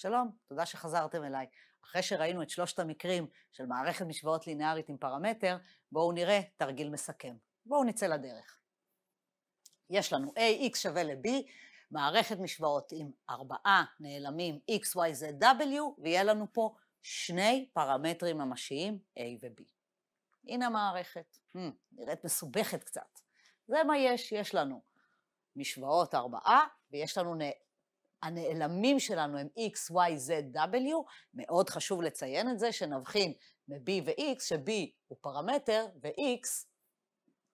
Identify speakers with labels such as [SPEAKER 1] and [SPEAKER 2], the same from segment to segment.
[SPEAKER 1] שלום, תודה שחזרתם אליי. אחרי שראינו את שלושת המקרים של מערכת משוואות לינארית עם פרמטר, בואו נראה תרגיל מסכם. בואו נצא לדרך. יש לנו AX שווה ל-B, מערכת משוואות עם ארבעה נעלמים X, Y, Z, W, ויהיה לנו פה שני פרמטרים ממשיים A ו-B. הנה המערכת. Hmm, נראית מסובכת קצת. זה מה יש, יש לנו משוואות ארבעה, ויש לנו הנעלמים שלנו הם x, y, z, w, מאוד חשוב לציין את זה, שנבחין ב-b ו-x, ש-b הוא פרמטר ו-x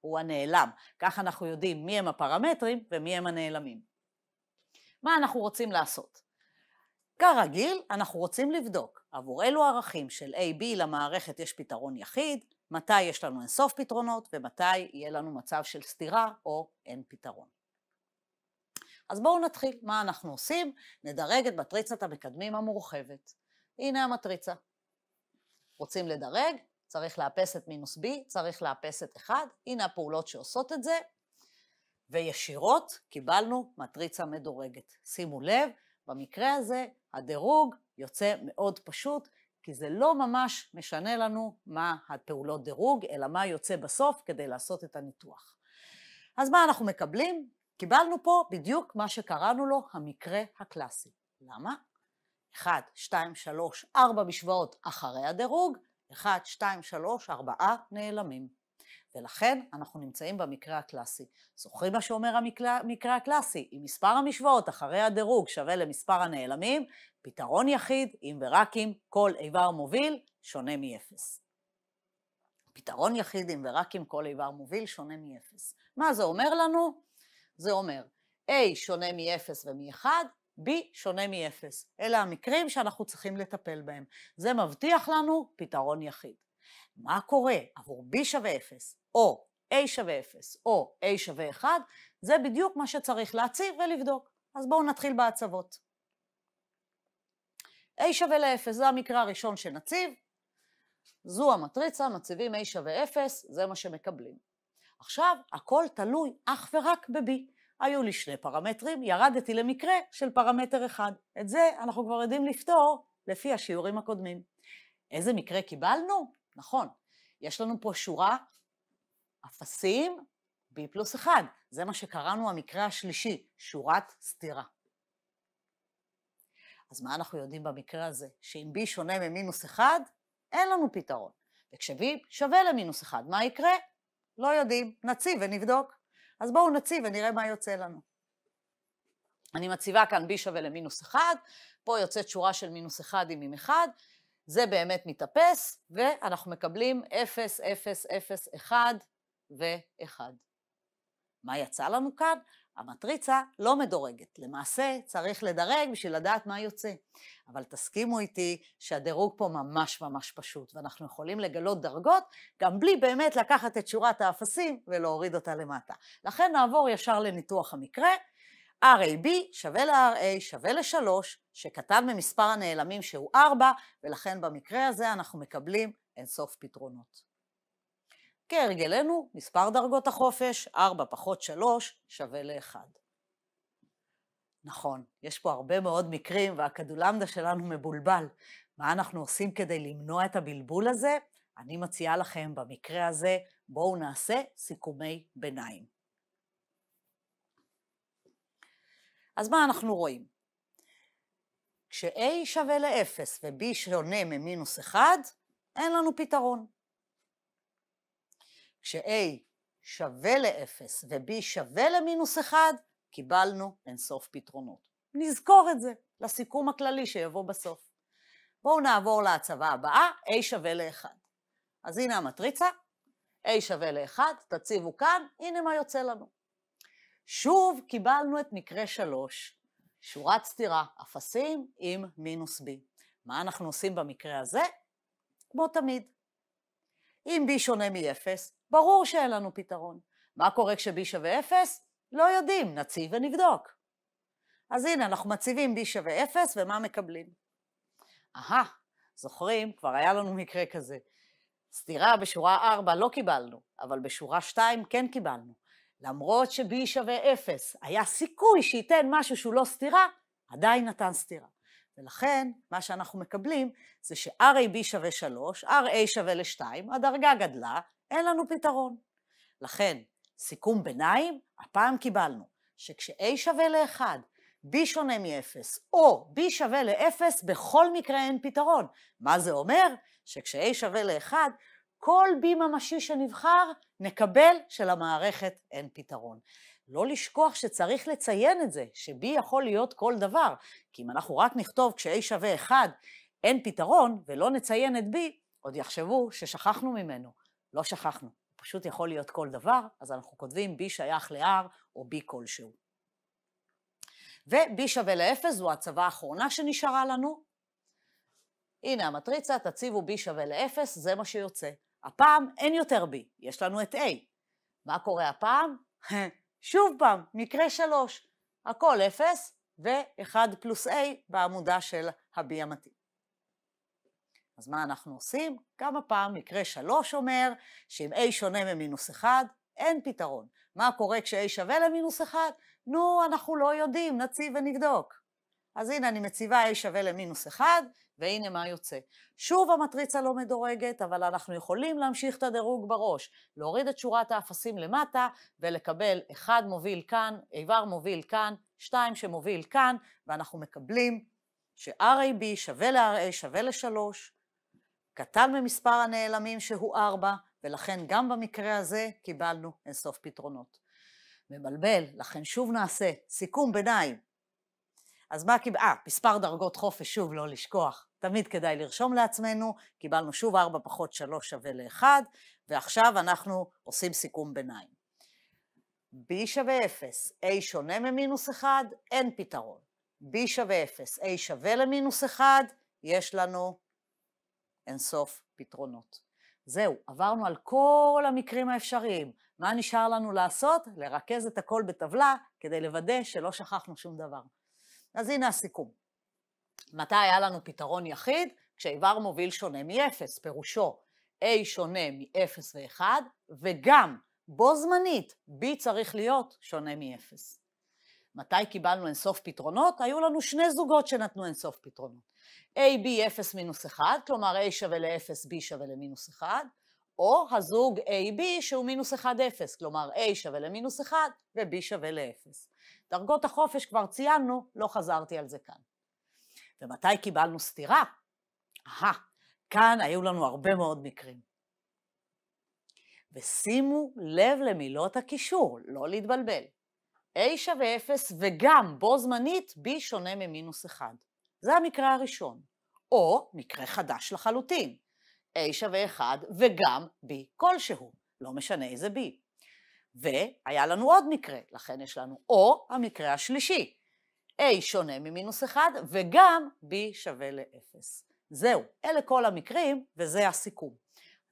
[SPEAKER 1] הוא הנעלם. כך אנחנו יודעים מי הם הפרמטרים ומי הם הנעלמים. מה אנחנו רוצים לעשות? כרגיל, אנחנו רוצים לבדוק עבור אילו ערכים של a, b למערכת יש פתרון יחיד, מתי יש לנו אינסוף פתרונות ומתי יהיה לנו מצב של סתירה או אין פתרון. אז בואו נתחיל. מה אנחנו עושים? נדרג את מטריצת המקדמים המורחבת. הנה המטריצה. רוצים לדרג? צריך לאפס את מינוס b, צריך לאפס את 1, הנה הפעולות שעושות את זה, וישירות קיבלנו מטריצה מדורגת. שימו לב, במקרה הזה הדירוג יוצא מאוד פשוט, כי זה לא ממש משנה לנו מה הפעולות דירוג, אלא מה יוצא בסוף כדי לעשות את הניתוח. אז מה אנחנו מקבלים? קיבלנו פה בדיוק מה שקראנו לו המקרה הקלאסי. למה? 1, 2, 3, 4 משוואות אחרי הדירוג, 1, 2, 3, 4 נעלמים. ולכן אנחנו נמצאים במקרה הקלאסי. זוכרים מה שאומר המקרה, הקלאסי? אם מספר המשוואות אחרי הדירוג שווה למספר הנעלמים, פתרון יחיד, אם ורק אם כל איבר מוביל, שונה מ-0. פתרון יחיד, אם ורק אם כל איבר מוביל, שונה מ-0. מה זה אומר לנו? זה אומר A שונה מ-0 ומ-1, B שונה מ-0. אלה המקרים שאנחנו צריכים לטפל בהם. זה מבטיח לנו פתרון יחיד. מה קורה עבור B שווה 0 או A שווה 0 או A שווה 1? זה בדיוק מה שצריך להציב ולבדוק. אז בואו נתחיל בהצבות. A שווה ל-0, זה המקרה הראשון שנציב. זו המטריצה, מציבים A שווה 0, זה מה שמקבלים. עכשיו, הכל תלוי אך ורק בבי. היו לי שני פרמטרים, ירדתי למקרה של פרמטר אחד. את זה אנחנו כבר יודעים לפתור לפי השיעורים הקודמים. איזה מקרה קיבלנו? נכון, יש לנו פה שורה אפסים b פלוס 1. זה מה שקראנו המקרה השלישי, שורת סתירה. אז מה אנחנו יודעים במקרה הזה? שאם b שונה ממינוס 1, אין לנו פתרון. וכש-b שווה למינוס 1, מה יקרה? לא יודעים, נציב ונבדוק. אז בואו נציב ונראה מה יוצא לנו. אני מציבה כאן b שווה למינוס 1, פה יוצאת שורה של מינוס 1 עם מ 1, זה באמת מתאפס, ואנחנו מקבלים 0, 0, 0, 1 ו-1. מה יצא לנו כאן? המטריצה לא מדורגת. למעשה, צריך לדרג בשביל לדעת מה יוצא. אבל תסכימו איתי שהדירוג פה ממש ממש פשוט, ואנחנו יכולים לגלות דרגות גם בלי באמת לקחת את שורת האפסים ולהוריד אותה למטה. לכן נעבור ישר לניתוח המקרה. RAB שווה ל-RA שווה ל-3, שקטן ממספר הנעלמים שהוא 4, ולכן במקרה הזה אנחנו מקבלים אינסוף פתרונות. כהרגלנו, כן, מספר דרגות החופש, 4 פחות 3 שווה ל-1. נכון, יש פה הרבה מאוד מקרים והכדולמדה שלנו מבולבל. מה אנחנו עושים כדי למנוע את הבלבול הזה? אני מציעה לכם במקרה הזה, בואו נעשה סיכומי ביניים. אז מה אנחנו רואים? כש-a שווה ל-0 ו-b שונה ממינוס 1, אין לנו פתרון. כש-A שווה ל-0 ו-B שווה למינוס 1, קיבלנו אינסוף פתרונות. נזכור את זה לסיכום הכללי שיבוא בסוף. בואו נעבור להצבה הבאה, A שווה ל-1. אז הנה המטריצה, A שווה ל-1, תציבו כאן, הנה מה יוצא לנו. שוב קיבלנו את מקרה 3, שורת סתירה, אפסים עם מינוס B. מה אנחנו עושים במקרה הזה? כמו תמיד, אם b שונה מ-0, ברור שאין לנו פתרון. מה קורה כש-b שווה 0? לא יודעים, נציב ונבדוק. אז הנה, אנחנו מציבים b שווה 0, ומה מקבלים? אהה, זוכרים? כבר היה לנו מקרה כזה. סתירה בשורה 4 לא קיבלנו, אבל בשורה 2 כן קיבלנו. למרות ש-b שווה 0, היה סיכוי שייתן משהו שהוא לא סתירה, עדיין נתן סתירה. ולכן, מה שאנחנו מקבלים זה ש-RAB שווה 3, RA שווה ל-2, הדרגה גדלה, אין לנו פתרון. לכן, סיכום ביניים, הפעם קיבלנו שכש-A שווה ל-1, B שונה מ-0, או B שווה ל-0, בכל מקרה אין פתרון. מה זה אומר? שכש-A שווה ל-1, כל B ממשי שנבחר, נקבל שלמערכת אין פתרון. לא לשכוח שצריך לציין את זה, ש-B יכול להיות כל דבר. כי אם אנחנו רק נכתוב כש-A שווה 1 אין פתרון ולא נציין את B, עוד יחשבו ששכחנו ממנו. לא שכחנו, פשוט יכול להיות כל דבר, אז אנחנו כותבים B שייך ל-R או B כלשהו. ו-B שווה ל-0 זו הצבה האחרונה שנשארה לנו. הנה המטריצה, תציבו B שווה ל-0, זה מה שיוצא. הפעם אין יותר B, יש לנו את A. מה קורה הפעם? שוב פעם, מקרה שלוש, הכל אפס ו-1 פלוס A בעמודה של ה-B המתאים. אז מה אנחנו עושים? גם הפעם מקרה שלוש אומר שאם A שונה ממינוס 1, אין פתרון. מה קורה כש-A שווה למינוס 1? נו, אנחנו לא יודעים, נציב ונבדוק. אז הנה אני מציבה a שווה למינוס 1, והנה מה יוצא. שוב המטריצה לא מדורגת, אבל אנחנו יכולים להמשיך את הדירוג בראש, להוריד את שורת האפסים למטה ולקבל 1 מוביל כאן, איבר מוביל כאן, 2 שמוביל כאן, ואנחנו מקבלים ש-RAB שווה ל-RA שווה ל-3, קטן ממספר הנעלמים שהוא 4, ולכן גם במקרה הזה קיבלנו אינסוף פתרונות. מבלבל, לכן שוב נעשה סיכום ביניים. אז מה קיבל... אה, מספר דרגות חופש, שוב, לא לשכוח. תמיד כדאי לרשום לעצמנו, קיבלנו שוב 4 פחות 3 שווה ל-1, ועכשיו אנחנו עושים סיכום ביניים. b שווה 0, a שונה ממינוס 1, אין פתרון. b שווה 0, a שווה למינוס 1, יש לנו אינסוף פתרונות. זהו, עברנו על כל המקרים האפשריים. מה נשאר לנו לעשות? לרכז את הכל בטבלה כדי לוודא שלא שכחנו שום דבר. אז הנה הסיכום. מתי היה לנו פתרון יחיד? כשאיבר מוביל שונה מ-0, פירושו A שונה מ-0 ו-1, וגם בו זמנית B צריך להיות שונה מ-0. מתי קיבלנו אינסוף פתרונות? היו לנו שני זוגות שנתנו אינסוף פתרונות. A, B, 0 מינוס 1, כלומר A שווה ל-0, B שווה למינוס 1, או הזוג AB שהוא מינוס 1-0, כלומר A שווה למינוס 1 ו-B שווה ל-0. דרגות החופש כבר ציינו, לא חזרתי על זה כאן. ומתי קיבלנו סתירה? אהה, כאן היו לנו הרבה מאוד מקרים. ושימו לב למילות הקישור, לא להתבלבל. A שווה 0 וגם בו זמנית B שונה ממינוס 1. זה המקרה הראשון. או מקרה חדש לחלוטין. A שווה 1 וגם B כלשהו, לא משנה איזה B. והיה לנו עוד מקרה, לכן יש לנו או המקרה השלישי, A שונה ממינוס 1 וגם B שווה ל-0. זהו, אלה כל המקרים וזה הסיכום.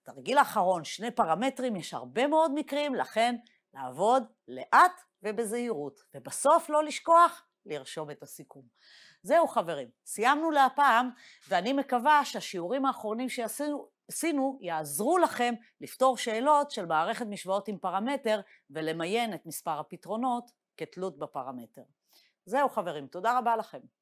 [SPEAKER 1] תרגיל האחרון, שני פרמטרים, יש הרבה מאוד מקרים, לכן לעבוד לאט ובזהירות, ובסוף לא לשכוח לרשום את הסיכום. זהו חברים, סיימנו להפעם, ואני מקווה שהשיעורים האחרונים שעשינו עשינו יעזרו לכם לפתור שאלות של מערכת משוואות עם פרמטר ולמיין את מספר הפתרונות כתלות בפרמטר. זהו חברים, תודה רבה לכם.